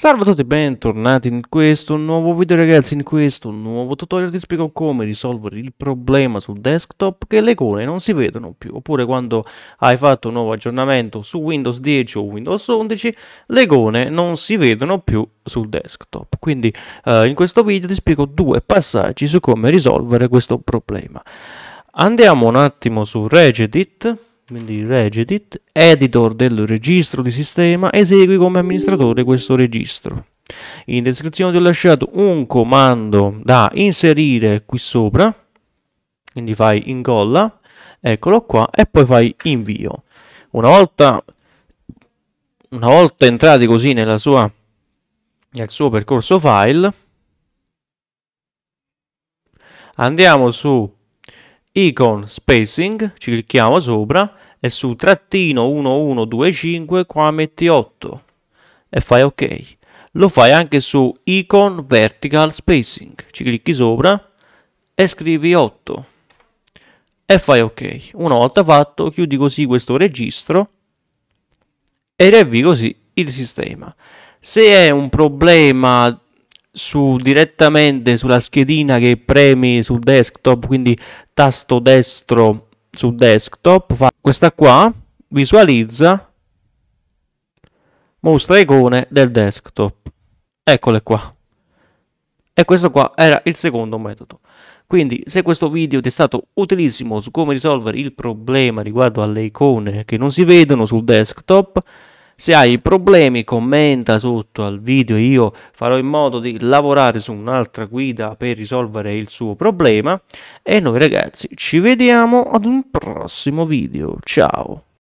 Salve a tutti e bentornati in questo nuovo video ragazzi, in questo nuovo tutorial ti spiego come risolvere il problema sul desktop che le icone non si vedono più oppure quando hai fatto un nuovo aggiornamento su Windows 10 o Windows 11 le icone non si vedono più sul desktop quindi eh, in questo video ti spiego due passaggi su come risolvere questo problema andiamo un attimo su Regedit quindi regedit, editor del registro di sistema, esegui come amministratore questo registro. In descrizione ti ho lasciato un comando da inserire qui sopra, quindi fai incolla, eccolo qua, e poi fai invio. Una volta, una volta entrati così sua, nel suo percorso file, andiamo su icon spacing, ci clicchiamo sopra e su trattino 1125 qua metti 8 e fai ok. Lo fai anche su icon vertical spacing, ci clicchi sopra e scrivi 8 e fai ok. Una volta fatto chiudi così questo registro e riavvii così il sistema. Se è un problema su, direttamente sulla schedina che premi sul desktop, quindi tasto destro sul desktop, fa questa qua, visualizza, mostra icone del desktop. Eccole qua. E questo qua era il secondo metodo. Quindi se questo video ti è stato utilissimo su come risolvere il problema riguardo alle icone che non si vedono sul desktop, se hai problemi commenta sotto al video, io farò in modo di lavorare su un'altra guida per risolvere il suo problema e noi ragazzi ci vediamo ad un prossimo video, ciao!